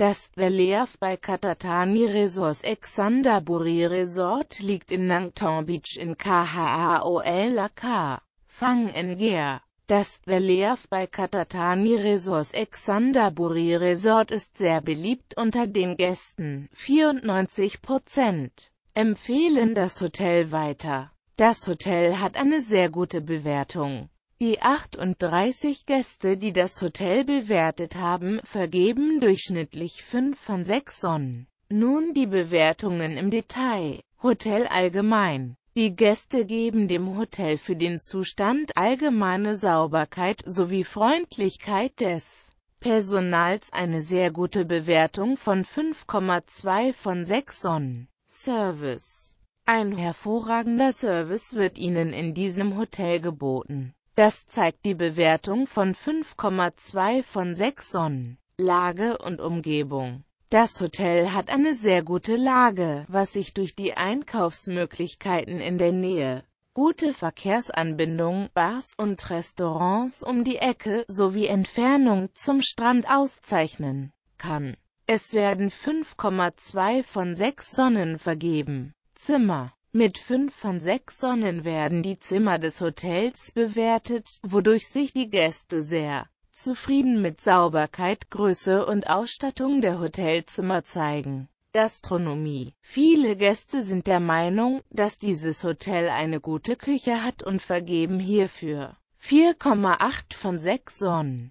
Das The Leaf bei Katatani Resorts Exandaburi Resort liegt in Nangtong Beach in Khaolak, Phang Nga. Das The Leaf bei Katatani Resorts Exandaburi Resort ist sehr beliebt unter den Gästen, 94% empfehlen das Hotel weiter. Das Hotel hat eine sehr gute Bewertung. Die 38 Gäste, die das Hotel bewertet haben, vergeben durchschnittlich 5 von 6 Sonnen. Nun die Bewertungen im Detail. Hotel allgemein. Die Gäste geben dem Hotel für den Zustand allgemeine Sauberkeit sowie Freundlichkeit des Personals eine sehr gute Bewertung von 5,2 von 6 Sonnen. Service. Ein hervorragender Service wird Ihnen in diesem Hotel geboten. Das zeigt die Bewertung von 5,2 von 6 Sonnen. Lage und Umgebung das Hotel hat eine sehr gute Lage, was sich durch die Einkaufsmöglichkeiten in der Nähe, gute Verkehrsanbindung, Bars und Restaurants um die Ecke sowie Entfernung zum Strand auszeichnen kann. Es werden 5,2 von 6 Sonnen vergeben. Zimmer mit fünf von sechs Sonnen werden die Zimmer des Hotels bewertet, wodurch sich die Gäste sehr zufrieden mit Sauberkeit, Größe und Ausstattung der Hotelzimmer zeigen. Gastronomie Viele Gäste sind der Meinung, dass dieses Hotel eine gute Küche hat und vergeben hierfür 4,8 von 6 Sonnen.